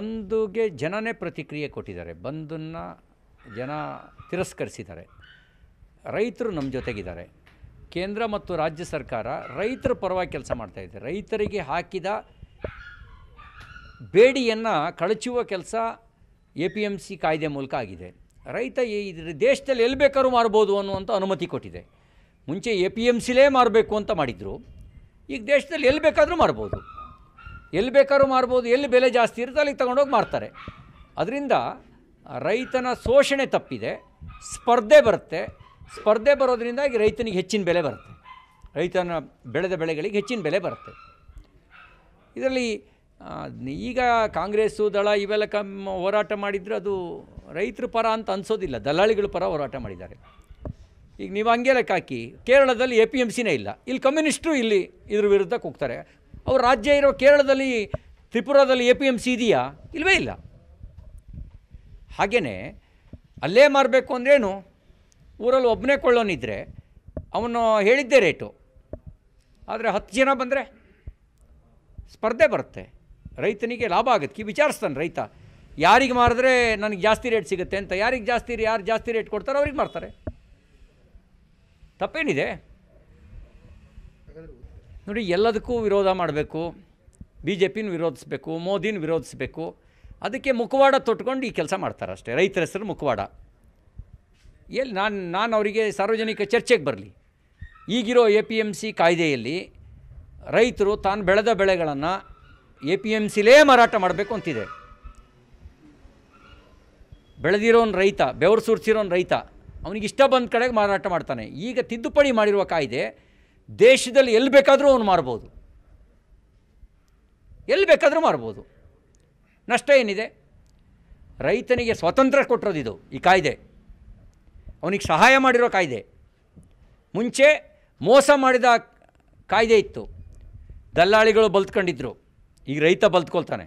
ಬಂದುಗೆ ಜನನೇ ಪ್ರತಿಕ್ರಿಯೆ ಕೊಟ್ಟಿದ್ದಾರೆ ಬಂದನ್ನು ಜನ ತಿರಸ್ಕರಿಸಿದ್ದಾರೆ ರೈತರು ನಮ್ಮ ಜೊತೆಗಿದ್ದಾರೆ ಕೇಂದ್ರ ಮತ್ತು ರಾಜ್ಯ ಸರ್ಕಾರ ರೈತರ ಪರವಾಗಿ ಕೆಲಸ ಮಾಡ್ತಾಯಿದ್ದಾರೆ ರೈತರಿಗೆ ಹಾಕಿದ ಬೇಡಿಯನ್ನು ಕಳಚುವ ಕೆಲಸ ಎ ಪಿ ಎಮ್ ಸಿ ಕಾಯ್ದೆ ಮೂಲಕ ಆಗಿದೆ ರೈತ ಇದ್ರ ದೇಶದಲ್ಲಿ ಎಲ್ಲಿ ಬೇಕಾದ್ರೂ ಮಾರ್ಬೋದು ಅನ್ನುವಂಥ ಅನುಮತಿ ಕೊಟ್ಟಿದೆ ಮುಂಚೆ ಎ ಪಿ ಎಮ್ ಸಿಲೇ ಮಾರಬೇಕು ಅಂತ ಮಾಡಿದರು ಈಗ ದೇಶದಲ್ಲಿ ಎಲ್ಲಿ ಬೇಕಾದರೂ ಮಾಡ್ಬೋದು ಎಲ್ಲಿ ಬೇಕಾದ್ರೂ ಮಾರ್ಬೋದು ಎಲ್ಲಿ ಬೆಲೆ ಜಾಸ್ತಿ ಇರುತ್ತೋ ಅಲ್ಲಿಗೆ ತಗೊಂಡೋಗಿ ಮಾರ್ತಾರೆ ಅದರಿಂದ ರೈತನ ಶೋಷಣೆ ತಪ್ಪಿದೆ ಸ್ಪರ್ಧೆ ಬರುತ್ತೆ ಸ್ಪರ್ಧೆ ಬರೋದರಿಂದಾಗಿ ರೈತನಿಗೆ ಹೆಚ್ಚಿನ ಬೆಲೆ ಬರುತ್ತೆ ರೈತನ ಬೆಳೆದ ಬೆಳೆಗಳಿಗೆ ಹೆಚ್ಚಿನ ಬೆಲೆ ಬರುತ್ತೆ ಇದರಲ್ಲಿ ಈಗ ಕಾಂಗ್ರೆಸ್ಸು ದಳ ಇವೆಲ್ಲ ಕಮ್ಮ ಹೋರಾಟ ಮಾಡಿದರೆ ಅದು ರೈತರ ಪರ ಅಂತ ಅನಿಸೋದಿಲ್ಲ ದಲ್ಲಾಳಿಗಳ ಪರ ಹೋರಾಟ ಮಾಡಿದ್ದಾರೆ ಈಗ ನೀವು ಹಂಗೆ ಲೆಕ್ಕ ಹಾಕಿ ಕೇರಳದಲ್ಲಿ ಎ ಪಿ ಎಮ್ ಸಿನೇ ಇಲ್ಲ ಇಲ್ಲಿ ಕಮ್ಯುನಿಸ್ಟ್ರು ಇಲ್ಲಿ ಇದ್ರ ವಿರುದ್ಧ ಕೂಗ್ತಾರೆ ಅವ್ರ ರಾಜ್ಯ ಇರೋ ಕೇರಳದಲ್ಲಿ ತ್ರಿಪುರಾದಲ್ಲಿ ಎ ಪಿ ಎಮ್ ಸಿ ಇದೆಯಾ ಇಲ್ಲವೇ ಇಲ್ಲ ಹಾಗೆಯೇ ಅಲ್ಲೇ ಮಾರಬೇಕು ಅಂದ್ರೇನು ಊರಲ್ಲಿ ಒಬ್ಬನೇ ಕೊಳ್ಳೋನಿದ್ರೆ ಅವನು ಹೇಳಿದ್ದೇ ರೇಟು ಆದರೆ ಹತ್ತು ಜನ ಬಂದರೆ ಸ್ಪರ್ಧೆ ಬರುತ್ತೆ ರೈತನಿಗೆ ಲಾಭ ಆಗುತ್ತೆ ವಿಚಾರಿಸ್ತಾನೆ ರೈತ ಯಾರಿಗೆ ಮಾರಿದ್ರೆ ನನಗೆ ಜಾಸ್ತಿ ರೇಟ್ ಸಿಗುತ್ತೆ ಅಂತ ಯಾರಿಗೆ ಜಾಸ್ತಿ ಯಾರು ಜಾಸ್ತಿ ರೇಟ್ ಕೊಡ್ತಾರೋ ಅವ್ರಿಗೆ ಮಾರ್ತಾರೆ ತಪ್ಪೇನಿದೆ ನೋಡಿ ಎಲ್ಲದಕ್ಕೂ ವಿರೋಧ ಮಾಡಬೇಕು ಬಿ ಜೆ ಪಿನ ವಿರೋಧಿಸಬೇಕು ಮೋದಿನ ವಿರೋಧಿಸಬೇಕು ಅದಕ್ಕೆ ಮುಖವಾಡ ತೊಟ್ಕೊಂಡು ಈ ಕೆಲಸ ಮಾಡ್ತಾರೆ ಅಷ್ಟೇ ರೈತರ ಹೆಸರು ಮುಖವಾಡ ಎಲ್ಲಿ ನಾನು ನಾನು ಅವರಿಗೆ ಸಾರ್ವಜನಿಕ ಚರ್ಚೆಗೆ ಬರಲಿ ಈಗಿರೋ ಎ ಪಿ ಎಮ್ ಸಿ ಕಾಯ್ದೆಯಲ್ಲಿ ರೈತರು ತಾನು ಬೆಳೆದ ಬೆಳೆಗಳನ್ನು ಎ ಪಿ ಎಮ್ ಸಿಲೇ ಮಾರಾಟ ಮಾಡಬೇಕು ಅಂತಿದೆ ಬೆಳೆದಿರೋನು ರೈತ ಬೆವರು ಸುರಿಸಿರೋನು ರೈತ ಅವನಿಗೆ ಇಷ್ಟ ಬಂದ ಕಡೆಗೆ ಮಾರಾಟ ಮಾಡ್ತಾನೆ ಈಗ ತಿದ್ದುಪಡಿ ಮಾಡಿರುವ ಕಾಯ್ದೆ ದೇಶದಲ್ಲಿ ಎಲ್ಲಿ ಬೇಕಾದರೂ ಅವನು ಮಾರ್ಬೋದು ಎಲ್ಲಿ ಬೇಕಾದರೂ ಮಾರ್ಬೋದು ನಷ್ಟ ಏನಿದೆ ರೈತನಿಗೆ ಸ್ವಾತಂತ್ರ್ಯ ಕೊಟ್ಟಿರೋದಿದು ಈ ಕಾಯ್ದೆ ಅವನಿಗೆ ಸಹಾಯ ಮಾಡಿರೋ ಕಾಯ್ದೆ ಮುಂಚೆ ಮೋಸ ಮಾಡಿದ ಕಾಯ್ದೆ ಇತ್ತು ದಲ್ಲಾಳಿಗಳು ಬಲ್ತ್ಕೊಂಡಿದ್ರು ಈಗ ರೈತ ಬಲ್ತ್ಕೊಳ್ತಾನೆ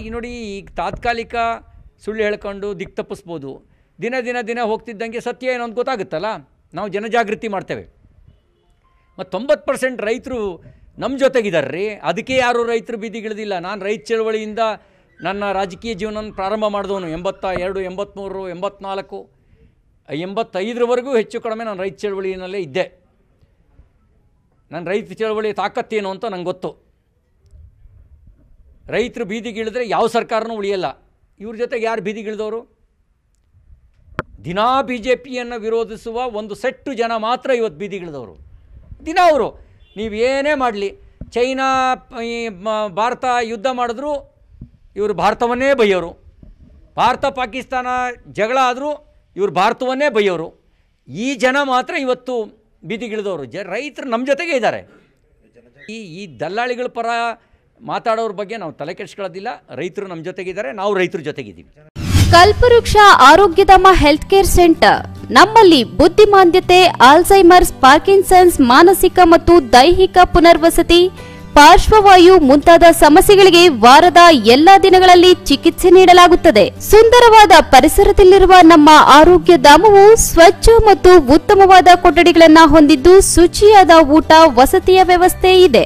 ಈಗ ನೋಡಿ ಈಗ ತಾತ್ಕಾಲಿಕ ಸುಳ್ಳು ಹೇಳ್ಕೊಂಡು ದಿಕ್ಕು ತಪ್ಪಿಸ್ಬೋದು ದಿನ ದಿನ ದಿನ ಹೋಗ್ತಿದ್ದಂಗೆ ಸತ್ಯ ಏನೋ ಅಂತ ಗೊತ್ತಾಗುತ್ತಲ್ಲ ನಾವು ಜನಜಾಗೃತಿ ಮಾಡ್ತೇವೆ ಮತ್ತು ತೊಂಬತ್ತು ಪರ್ಸೆಂಟ್ ರೈತರು ನಮ್ಮ ಜೊತೆಗಿದ್ದಾರೆ ರೀ ಅದಕ್ಕೆ ಯಾರು ರೈತರು ಬೀದಿಗಿಳಿದಿಲ್ಲ ನಾನು ರೈತ ಚಳವಳಿಯಿಂದ ನನ್ನ ರಾಜಕೀಯ ಜೀವನ ಪ್ರಾರಂಭ ಮಾಡಿದವನು ಎಂಬತ್ತ ಎರಡು ಎಂಬತ್ತ್ಮೂರು ಎಂಬತ್ನಾಲ್ಕು ಎಂಬತ್ತೈದರವರೆಗೂ ಹೆಚ್ಚು ಕಡಿಮೆ ನಾನು ರೈತ ಚಳವಳಿಯಲ್ಲೇ ಇದ್ದೆ ನನ್ನ ರೈತ ಚಳವಳಿ ತಾಕತ್ತೇನು ಅಂತ ನಂಗೆ ಗೊತ್ತು ರೈತರು ಬೀದಿಗಿಳಿದ್ರೆ ಯಾವ ಸರ್ಕಾರನೂ ಉಳಿಯಲ್ಲ ಇವ್ರ ಜೊತೆಗೆ ಯಾರು ಬೀದಿಗಿಳಿದವರು ದಿನಾ ಬಿ ಜೆ ಪಿಯನ್ನು ವಿರೋಧಿಸುವ ಒಂದು ಸೆಟ್ಟು ಜನ ಮಾತ್ರ ಇವತ್ತು ಬೀದಿಗಿಳಿದವರು ದಿನ ಅವರು ನೀವು ಏನೇ ಮಾಡಲಿ ಚೈನಾ ಭಾರತ ಯುದ್ಧ ಮಾಡಿದ್ರು ಇವರು ಭಾರತವನ್ನೇ ಬೈಯೋರು ಭಾರತ ಪಾಕಿಸ್ತಾನ ಜಗಳ ಆದರೂ ಇವರು ಭಾರತವನ್ನೇ ಬೈಯೋರು ಈ ಜನ ಮಾತ್ರ ಇವತ್ತು ಬೀದಿಗಿಳಿದವರು ಜ ರೈತರು ನಮ್ಮ ಜೊತೆಗೆ ಇದ್ದಾರೆ ಈ ಈ ದಲ್ಲಾಳಿಗಳ ಪರ ಮಾತಾಡೋರ ಬಗ್ಗೆ ನಾವು ತಲೆ ಕೆಡಿಸ್ಕೊಳ್ಳೋದಿಲ್ಲ ರೈತರು ನಮ್ಮ ಜೊತೆಗಿದ್ದಾರೆ ನಾವು ರೈತರ ಜೊತೆಗಿದ್ದೀವಿ ಕಲ್ಪವೃಕ್ಷ ಆರೋಗ್ಯಧಾಮ ಹೆಲ್ತ್ ಕೇರ್ ಸೆಂಟರ್ ನಮ್ಮಲ್ಲಿ ಬುದ್ಧಿಮಾಂದ್ಯತೆ ಆಲ್ಝೈಮರ್ಸ್ ಪಾರ್ಕಿನ್ಸನ್ಸ್ ಮಾನಸಿಕ ಮತ್ತು ದೈಹಿಕ ಪುನರ್ವಸತಿ ಪಾರ್ಶ್ವವಾಯು ಮುಂತಾದ ಸಮಸ್ಯೆಗಳಿಗೆ ವಾರದ ಎಲ್ಲಾ ದಿನಗಳಲ್ಲಿ ಚಿಕಿತ್ಸೆ ನೀಡಲಾಗುತ್ತದೆ ಸುಂದರವಾದ ಪರಿಸರದಲ್ಲಿರುವ ನಮ್ಮ ಆರೋಗ್ಯ ಧಾಮವು ಸ್ವಚ್ಛ ಮತ್ತು ಉತ್ತಮವಾದ ಕೊಠಡಿಗಳನ್ನು ಹೊಂದಿದ್ದು ಶುಚಿಯಾದ ಊಟ ವಸತಿಯ ವ್ಯವಸ್ಥೆ ಇದೆ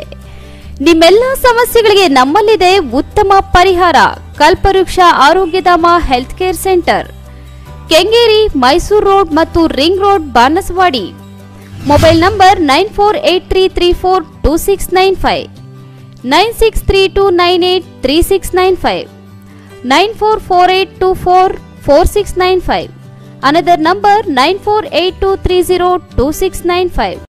ನಿಮ್ಮೆಲ್ಲ ಸಮಸ್ಯೆಗಳಿಗೆ ನಮ್ಮಲ್ಲಿದೆ ಉತ್ತಮ ಪರಿಹಾರ Kalpavriksha Arogyadhama health care centre Kengeri Mysuru road ಮತ್ತು ring road Banaswadi mobile number nine four eight three three four two six nine five nine six three two nine eight three six nine five nine four four eight two four four six nine five another number nine four eight two three zero two six nine five